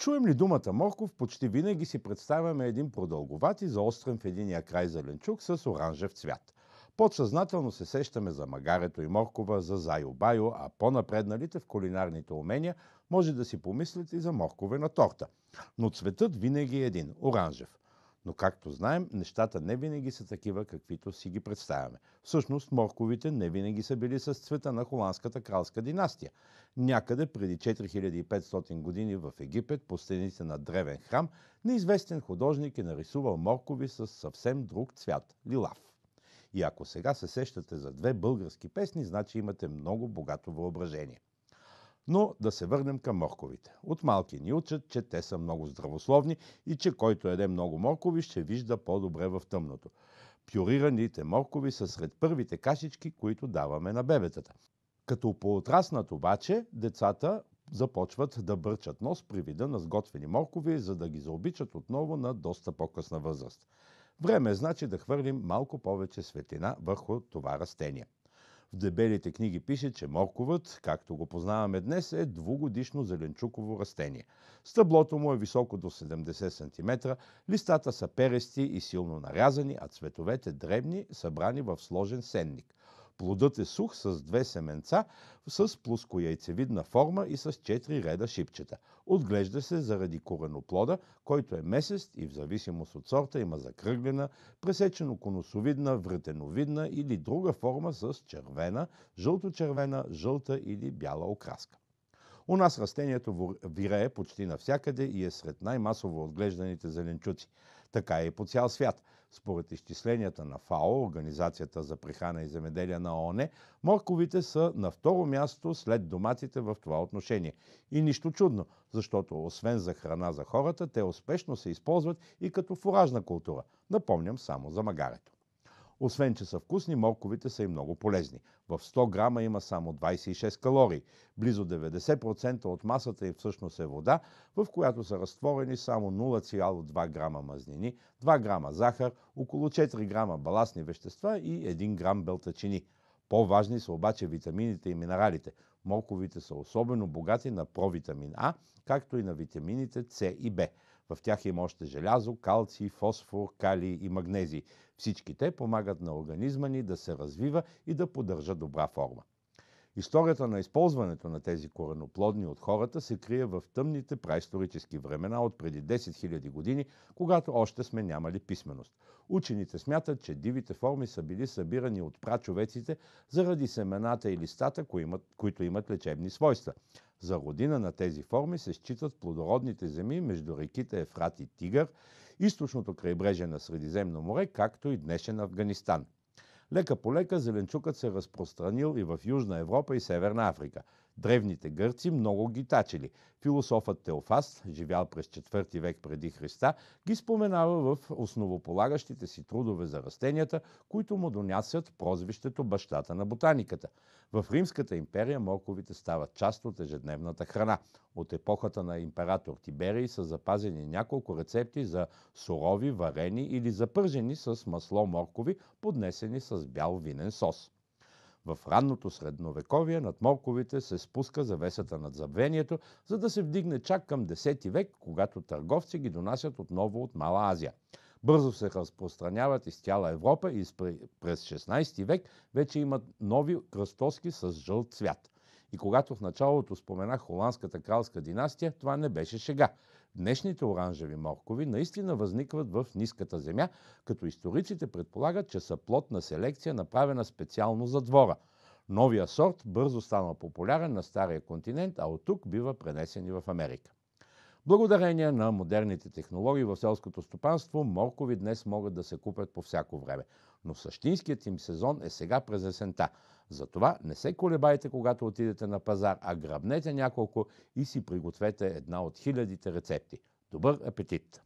Чуем ли думата морков, почти винаги си представяме един продълговат и заострен в единия край зеленчук с оранжев цвят. Подсъзнателно се сещаме за магарето и моркова, за зайо-байо, а по-напредналите в кулинарните умения може да си помислят и за моркове на торта. Но цветът винаги е един – оранжев. Но както знаем, нещата не винаги са такива, каквито си ги представяме. Всъщност, морковите не винаги са били с цвета на холандската кралска династия. Някъде преди 4500 години в Египет, по стените на древен храм, неизвестен художник е нарисувал моркови с съвсем друг цвят – лилав. И ако сега се сещате за две български песни, значи имате много богато въображение. Но да се върнем към морковите. От малки ни учат, че те са много здравословни и че който еде много моркови, ще вижда по-добре в тъмното. Пюрираните моркови са сред първите кашички, които даваме на бебетата. Като поотраснат обаче, децата започват да бърчат нос при вида на сготвени моркови, за да ги заобичат отново на доста по-късна възраст. Време е значи да хвърлим малко повече светлина върху това растение. В дебелите книги пише, че морковът, както го познаваме днес, е двугодишно зеленчуково растение. Стъблото му е високо до 70 см, листата са перести и силно нарязани, а цветовете дребни, събрани в сложен сенник. Плодът е сух с две семенца, с плоскояйцевидна форма и с четири реда шипчета. Отглежда се заради кореноплода, който е месест и в зависимост от сорта има закръглена, пресечено конусовидна, вретеновидна или друга форма с червена, жълто-червена, жълта или бяла окраска. У нас растението вирее почти навсякъде и е сред най-масово отглежданите зеленчуци. Така е и по цял свят. Според изчисленията на ФАО, Организацията за прехрана и земеделие на ООН, морковите са на второ място след доматите в това отношение. И нищо чудно, защото освен за храна за хората, те успешно се използват и като фуражна култура. Напомням само за магарето. Освен, че са вкусни, морковите са и много полезни. В 100 грама има само 26 калории. Близо 90% от масата им всъщност е вода, в която са разтворени само 0,2 грама мазнини, 2 грама захар, около 4 грама баластни вещества и 1 грам белтачини. По-важни са обаче витамините и минералите. Морковите са особено богати на провитамин А, както и на витамините С и Б. В тях има още желязо, калци, фосфор, калий и магнези. Всички те помагат на организма ни да се развива и да поддържа добра форма. Историята на използването на тези кореноплодни от хората се крие в тъмните праисторически времена от преди 10 000 години, когато още сме нямали писменост. Учените смятат, че дивите форми са били събирани от прачовеците заради семената и листата, които имат лечебни свойства. За родина на тези форми се считат плодородните земи между реките Ефрат и Тигър, източното крайбрежие на Средиземно море, както и днешен Афганистан – Лека по лека зеленчукът се е разпространил и в Южна Европа и Северна Африка. Древните гърци много ги тачили. Философът Теофаст, живял през 4 век преди Христа, ги споменава в основополагащите си трудове за растенията, които му донясят прозвището бащата на ботаниката. В Римската империя морковите стават част от ежедневната храна. От епохата на император Тиберий са запазени няколко рецепти за сурови, варени или запържени с масло моркови, поднесени с бял винен сос. В ранното средновековие над морковите се спуска завесата над забвението, за да се вдигне чак към 10 век, когато търговци ги донасят отново от Мала Азия. Бързо се разпространяват из цяла Европа и през 16 век вече имат нови кръстоски с жълт цвят. И когато в началото споменах холандската кралска династия, това не беше шега. Днешните оранжеви моркови наистина възникват в ниската земя, като историците предполагат, че са плод на селекция, направена специално за двора. Новия сорт бързо стана популярен на Стария континент, а от тук бива пренесен и в Америка. Благодарение на модерните технологии в селското стопанство, моркови днес могат да се купят по всяко време но същинският им сезон е сега през есента. Затова не се колебайте, когато отидете на пазар, а грабнете няколко и си пригответе една от хилядите рецепти. Добър апетит!